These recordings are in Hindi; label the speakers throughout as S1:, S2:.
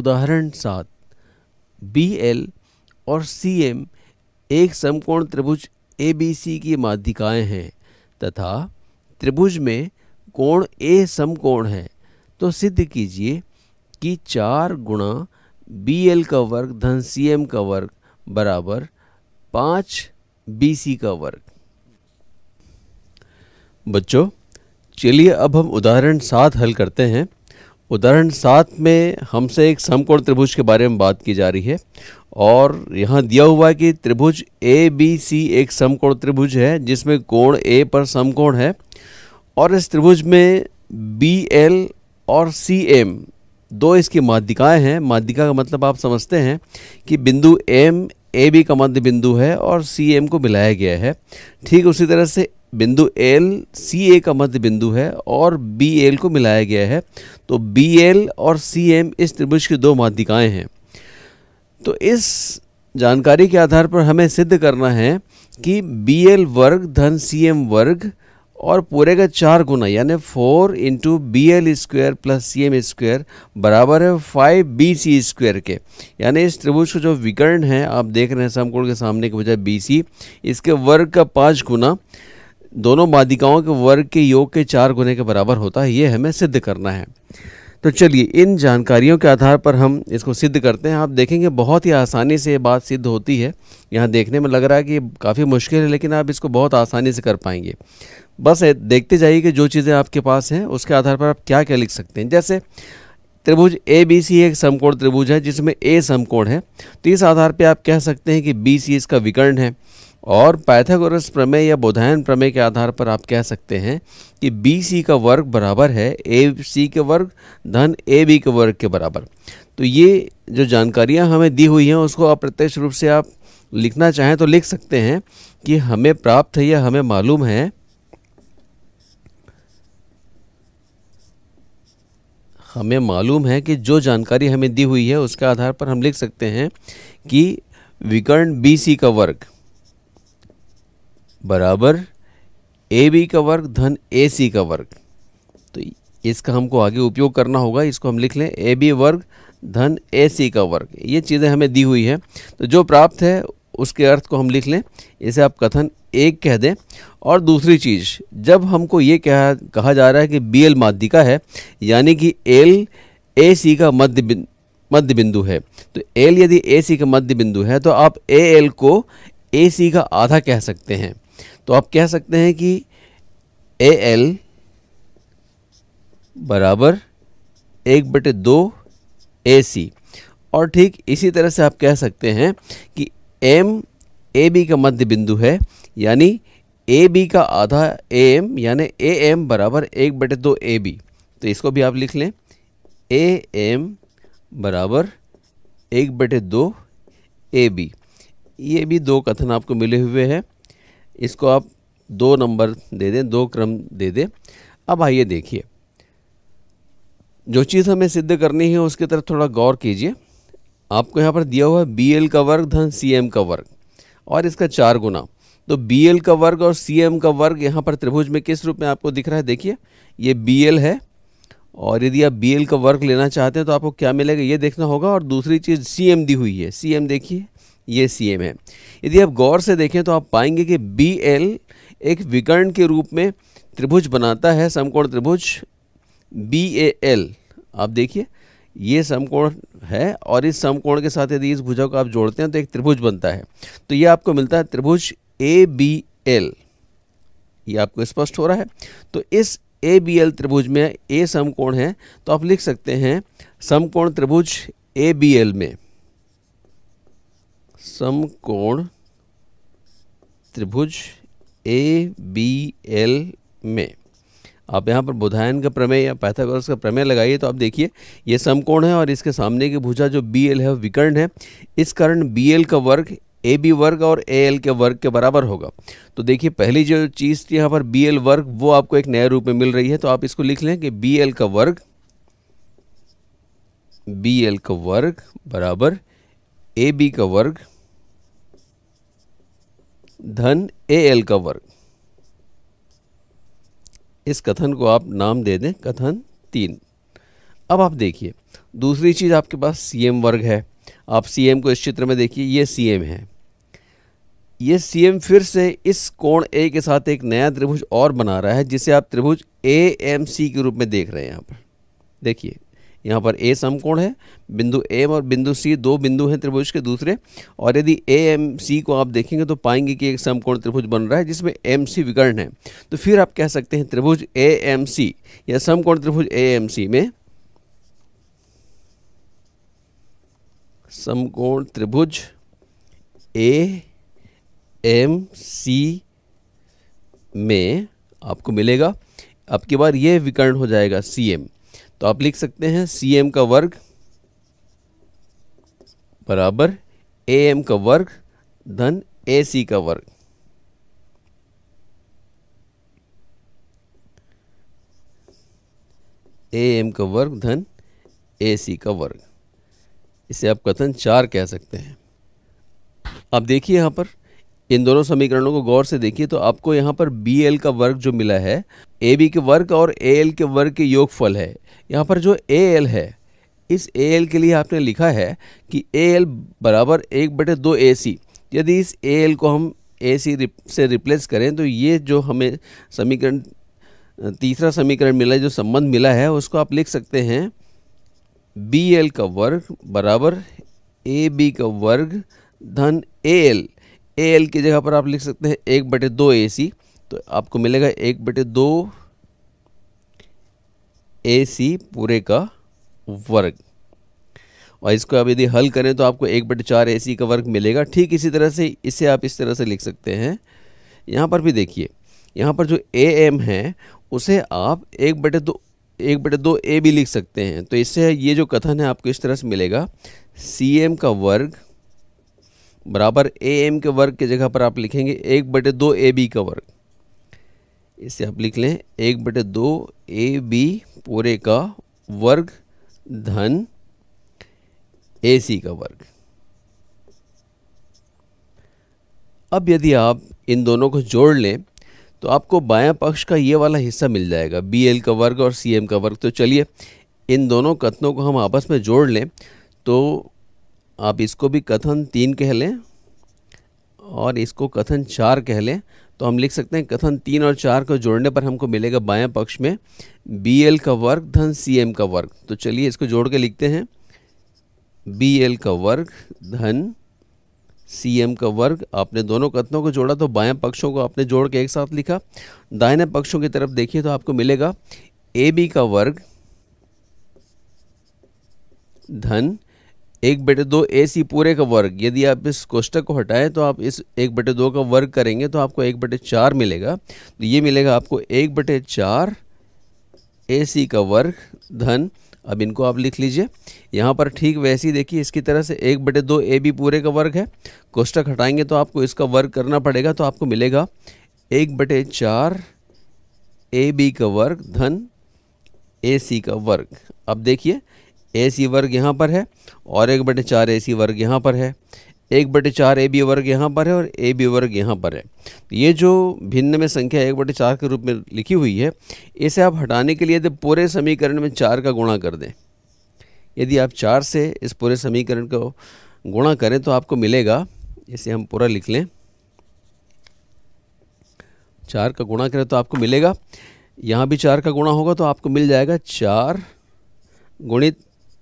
S1: उदाहरण सात बी एल और सी एम एक समकोण त्रिभुज ए बी सी की माध्यिकाएं हैं तथा त्रिभुज में कोण ए समकोण है तो सिद्ध कीजिए कि चार गुणा बी एल का वर्ग धन सी एम का वर्ग बराबर पाँच बी सी का वर्ग बच्चों चलिए अब हम उदाहरण सात हल करते हैं उदाहरण सात में हमसे एक समकोण त्रिभुज के बारे में बात की जा रही है और यहाँ दिया हुआ है कि त्रिभुज ए बी सी एक समकोण त्रिभुज है जिसमें कोण ए पर समकोण है और इस त्रिभुज में बी एल और सी एम दो इसकी माध्यिकाएं हैं माध्यिका का मतलब आप समझते हैं कि बिंदु एम ए बी का मध्य बिंदु है और सी एम को मिलाया गया है ठीक उसी तरह से बिंदु एल सी ए का मध्य बिंदु है और बी एल को मिलाया गया है तो बी एल और सी एम इस त्रिभुज की दो माध्यिकाएँ हैं तो इस जानकारी के आधार पर हमें सिद्ध करना है कि बी एल वर्ग धन सी एम वर्ग और पूरे का चार गुना यानी four into B L square plus C M square बराबर है फाइव बी सी स्क्वायर के यानी इस त्रिभुज का जो विकर्ण है आप देख रहे हैं समकोण के सामने की बजाय बी सी इसके वर्ग का पाँच गुना दोनों मादिकाओं के वर्ग के योग के चार गुने के बराबर होता है ये हमें सिद्ध करना है तो चलिए इन जानकारियों के आधार पर हम इसको सिद्ध करते हैं आप देखेंगे बहुत ही आसानी से ये बात सिद्ध होती है यहाँ देखने में लग रहा है कि काफ़ी मुश्किल है लेकिन आप इसको बहुत आसानी से कर पाएंगे बस देखते जाइए कि जो चीज़ें आपके पास हैं उसके आधार पर आप क्या क्या लिख सकते हैं जैसे त्रिभुज ए बी सी एक समकोण त्रिभुज है जिसमें ए समकोण है तो इस आधार पर आप कह सकते हैं कि बी सी इसका विकर्ण है और पैथागोरस प्रमेय या बोधायन प्रमेय के आधार पर आप कह सकते हैं कि बी सी का वर्ग बराबर है ए सी के वर्ग धन ए बी के वर्ग के बराबर तो ये जो जानकारियाँ हमें दी हुई हैं उसको अप्रत्यक्ष रूप से आप लिखना चाहें तो लिख सकते हैं कि हमें प्राप्त है या हमें मालूम है हमें मालूम है कि जो जानकारी हमें दी हुई है उसके आधार पर हम लिख सकते हैं कि विकर्ण बी सी का वर्ग बराबर ए बी का वर्ग धन ए सी का वर्ग तो इसका हमको आगे उपयोग करना होगा इसको हम लिख लें ए बी वर्ग धन ए सी का वर्ग ये चीज़ें हमें दी हुई है तो जो प्राप्त है उसके अर्थ को हम लिख लें इसे आप कथन एक कह दें और दूसरी चीज़ जब हमको ये कहा कहा जा रहा है कि बी एल माध्यिका है यानी कि एल ए सी का मध्य मध्य बिंदु है तो एल यदि ए सी का मध्य बिंदु है तो आप ए एल को ए सी का आधा कह सकते हैं तो आप कह सकते हैं कि ए एल बराबर एक बटे दो ए सी और ठीक इसी तरह से आप कह सकते हैं कि एम ए बी का मध्य बिंदु है यानी ए बी का आधा ए एम यानी ए एम बराबर एक बटे दो ए बी तो इसको भी आप लिख लें ए एम बराबर एक बटे दो ए बी ये भी दो कथन आपको मिले हुए हैं इसको आप दो नंबर दे दें दो क्रम दे दें अब आइए देखिए जो चीज़ हमें सिद्ध करनी है उसकी तरफ थोड़ा गौर कीजिए आपको यहाँ पर दिया हुआ है बी एल का वर्ग धन सी एम का वर्ग और इसका चार गुना तो बी एल का वर्ग और सी एम का वर्ग यहाँ पर त्रिभुज में किस रूप में आपको दिख रहा है देखिए ये बी एल है और यदि आप बी एल का वर्ग लेना चाहते हैं तो आपको क्या मिलेगा ये देखना होगा और दूसरी चीज़ सी एम दी हुई है सी एम देखिए ये सीएम है यदि आप गौर से देखें तो आप पाएंगे कि बी एल एक विकर्ण के रूप में त्रिभुज बनाता है समकोण त्रिभुज बी ए एल आप देखिए ये समकोण है और इस समकोण के साथ यदि इस भुजा को आप जोड़ते हैं तो एक त्रिभुज बनता है तो ये आपको मिलता है त्रिभुज ए बी एल ये आपको स्पष्ट हो रहा है तो इस ए बी एल त्रिभुज में ए समकोण है तो आप लिख सकते हैं समकोण त्रिभुज ए बी एल में समकोण त्रिभुज ए बी एल में आप यहाँ पर बुधायन का प्रमेय या पैथागोरस का प्रमेय लगाइए तो आप देखिए ये समकोण है और इसके सामने की भुजा जो बी एल है विकर्ण है इस कारण बी एल का वर्ग ए बी वर्ग और ए एल के वर्ग के बराबर होगा तो देखिए पहली जो चीज़ थी यहाँ पर बी एल वर्ग वो आपको एक नए रूप में मिल रही है तो आप इसको लिख लें कि बी एल का वर्ग बी एल का वर्ग बराबर ए बी का वर्ग धन ए एल का वर्ग इस कथन को आप नाम दे दें कथन तीन अब आप देखिए दूसरी चीज़ आपके पास सी एम वर्ग है आप सी एम को इस चित्र में देखिए ये सी एम है ये सी एम फिर से इस कोण ए के साथ एक नया त्रिभुज और बना रहा है जिसे आप त्रिभुज ए एम सी के रूप में देख रहे हैं यहाँ पर देखिए यहाँ पर ए समकोण है बिंदु ए और बिंदु सी दो बिंदु हैं त्रिभुज के दूसरे और यदि ए एम सी को आप देखेंगे तो पाएंगे कि एक समकोण त्रिभुज बन रहा है जिसमें एम सी विकर्ण है तो फिर आप कह सकते हैं त्रिभुज ए एम सी या समकोण त्रिभुज ए एम सी में समकोण त्रिभुज ए एम सी में आपको मिलेगा अब की बार ये विकर्ण हो जाएगा सी एम तो आप लिख सकते हैं सी एम का वर्ग बराबर ए एम का वर्ग धन ए सी का वर्ग ए एम का वर्ग धन ए सी का वर्ग इसे आप कथन चार कह सकते हैं आप देखिए यहां पर इन दोनों समीकरणों को गौर से देखिए तो आपको यहाँ पर बी एल का वर्ग जो मिला है ए बी के वर्ग और ए एल के वर्ग के योगफल है यहाँ पर जो ए एल है इस ए एल के लिए आपने लिखा है कि ए एल बराबर एक बटे दो ए सी यदि इस ए एल को हम ए सी से रिप्लेस करें तो ये जो हमें समीकरण तीसरा समीकरण मिला जो संबंध मिला है उसको आप लिख सकते हैं बी एल का वर्ग बराबर ए बी का वर्ग धन ए एल ए एल की जगह पर आप लिख सकते हैं एक बटे दो ए सी तो आपको मिलेगा एक बटे दो ए सी पूरे का वर्ग और इसको आप यदि हल करें तो आपको एक बटे चार ए सी का वर्ग मिलेगा ठीक इसी तरह से इसे आप इस तरह से लिख सकते हैं यहाँ पर भी देखिए यहाँ पर जो ए एम है उसे आप एक बटे दो एक बटे दो ए भी लिख सकते हैं तो इससे ये जो कथन है आपको इस तरह से मिलेगा सी एम का वर्ग बराबर ए एम के वर्ग की जगह पर आप लिखेंगे एक बटे दो ए बी का वर्ग इसे आप लिख लें एक बटे दो ए बी पूरे का वर्ग धन ए सी का वर्ग अब यदि आप इन दोनों को जोड़ लें तो आपको बायां पक्ष का ये वाला हिस्सा मिल जाएगा बी एल का वर्ग और सी एम का वर्ग तो चलिए इन दोनों कथनों को हम आपस में जोड़ लें तो आप इसको भी कथन तीन कह लें और इसको कथन चार कह लें तो हम लिख सकते हैं कथन तीन और चार को जोड़ने पर हमको मिलेगा बाया पक्ष में बी एल का वर्ग धन सी एम का वर्ग तो चलिए इसको जोड़ के लिखते हैं बी एल का वर्ग धन सी एम का वर्ग आपने दोनों कथनों को जोड़ा तो बाया पक्षों को आपने जोड़ के एक साथ लिखा दाहिने पक्षों की तरफ देखिए तो आपको मिलेगा ए बी का वर्ग धन एक बटे दो ए सी पूरे का वर्ग यदि आप इस कोष्टक को हटाएं तो आप इस एक बटे दो का वर्ग करेंगे तो आपको एक बटे चार मिलेगा तो ये मिलेगा आपको एक बटे चार ए सी का वर्ग धन अब इनको आप लिख लीजिए यहाँ पर ठीक वैसे ही देखिए इसकी तरह से एक बटे दो ए बी पूरे का वर्ग है कोष्टक हटाएंगे तो आपको इसका वर्ग करना पड़ेगा तो आपको मिलेगा एक बटे चार ए बी का वर्ग धन ए सी का वर्ग अब देखिए ए सी वर्ग यहाँ पर है और एक बटे चार ए सी वर्ग यहाँ पर है एक बटे चार ए बी वर्ग यहाँ पर है और ए बी वर्ग यहाँ पर है ये जो भिन्न में संख्या एक बटे चार के रूप में लिखी हुई है इसे आप हटाने के लिए यदि पूरे समीकरण में चार का गुणा कर दें यदि आप चार से इस पूरे समीकरण को गुणा करें तो आपको मिलेगा इसे हम पूरा लिख लें चार का गुणा करें तो आपको मिलेगा यहाँ भी चार का गुणा होगा तो आपको मिल जाएगा चार गुणित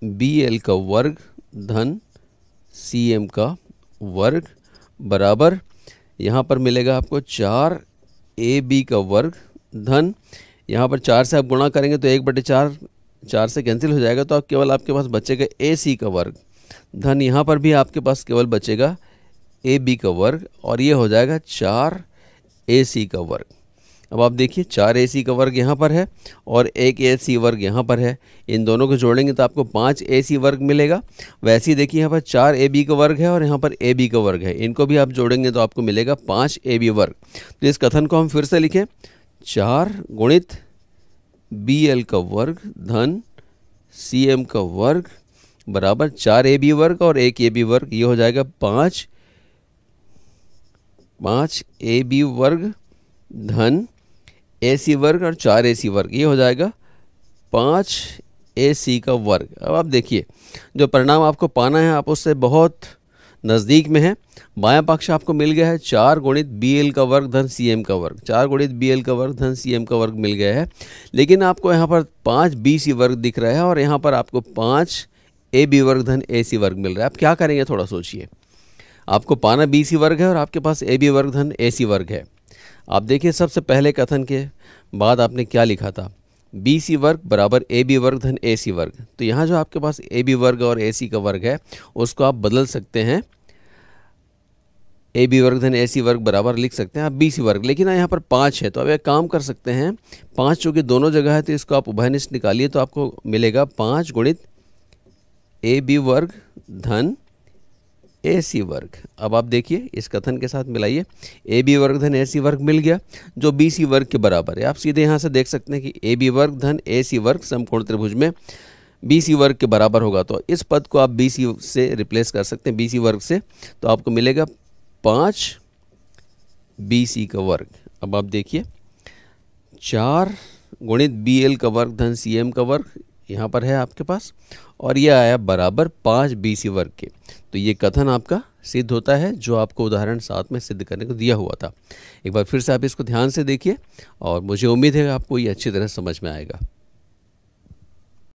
S1: बी एल का वर्ग धन सी एम का वर्ग बराबर यहाँ पर मिलेगा आपको चार ए बी का वर्ग धन यहाँ पर चार से आप गुणा करेंगे तो एक बटे चार चार से कैंसिल हो जाएगा तो आप केवल आपके पास बचेगा ए सी का वर्ग धन यहाँ पर भी आपके पास केवल बचेगा ए बी का वर्ग और ये हो जाएगा चार ए सी का वर्ग अब आप देखिए चार ए सी का वर्ग यहाँ पर है और एक ए सी वर्ग यहाँ पर है इन दोनों को जोड़ेंगे तो आपको पाँच ए सी वर्ग मिलेगा वैसे ही देखिए यहाँ पर चार ए बी का वर्ग है और यहाँ पर ए बी का वर्ग है इनको भी आप जोड़ेंगे तो आपको मिलेगा पाँच ए बी वर्ग तो इस कथन को हम फिर से लिखें चार गुणित बी एल का वर्ग धन सी एम का वर्ग बराबर चार ए बी वर्ग और एक ए बी वर्ग ये हो जाएगा पाँच पाँच ए बी वर्ग धन ए सी वर्ग और चार ए सी वर्ग ये हो जाएगा पाँच ए सी का वर्ग अब आप देखिए जो परिणाम आपको पाना है आप उससे बहुत नज़दीक में है बाया पक्ष आपको मिल गया है चार गुणित बी एल का वर्ग धन सी एम का वर्ग चार गुणित बी एल का वर्ग धन सी एम का वर्ग मिल गया है लेकिन आपको यहाँ पर पाँच बी सी वर्ग दिख रहा है और यहाँ पर आपको पाँच ए बी वर्ग धन ए सी वर्ग मिल रहा है आप क्या करेंगे थोड़ा सोचिए आपको पाना बी सी वर्ग है और आपके पास ए बी वर्ग धन ए सी वर्ग है आप देखिए सबसे पहले कथन के बाद आपने क्या लिखा था बी सी वर्ग बराबर ए बी वर्ग धन ए सी वर्ग तो यहाँ जो आपके पास ए बी वर्ग और ए सी का वर्ग है उसको आप बदल सकते हैं ए बी वर्ग धन ए सी वर्ग बराबर लिख सकते हैं आप बी सी वर्ग लेकिन यहाँ पर पाँच है तो आप एक काम कर सकते हैं पाँच चूँकि दोनों जगह है तो इसको आप उभयनिष्ठ निकालिए तो आपको मिलेगा पाँच गुणित ए बी वर्ग धन ए सी वर्ग अब आप देखिए इस कथन के साथ मिलाइए ए बी वर्ग धन ए सी वर्ग मिल गया जो बी सी वर्ग के बराबर है आप सीधे यहाँ से देख सकते हैं कि ए बी वर्ग धन ए सी वर्ग समकोण त्रिभुज में बी सी वर्ग के बराबर होगा तो इस पद को आप बी सी से रिप्लेस कर सकते हैं बी सी वर्ग से तो आपको मिलेगा पाँच बी सी का वर्ग अब आप देखिए चार गुणित बी एल का वर्ग धन सी एम का वर्ग यहाँ पर है आपके पास और यह आया बराबर पाँच बी सी वर्ग के तो ये कथन आपका सिद्ध होता है जो आपको उदाहरण साथ में सिद्ध करने को दिया हुआ था एक बार फिर से आप इसको ध्यान से देखिए और मुझे उम्मीद है आपको ये अच्छी तरह समझ में आएगा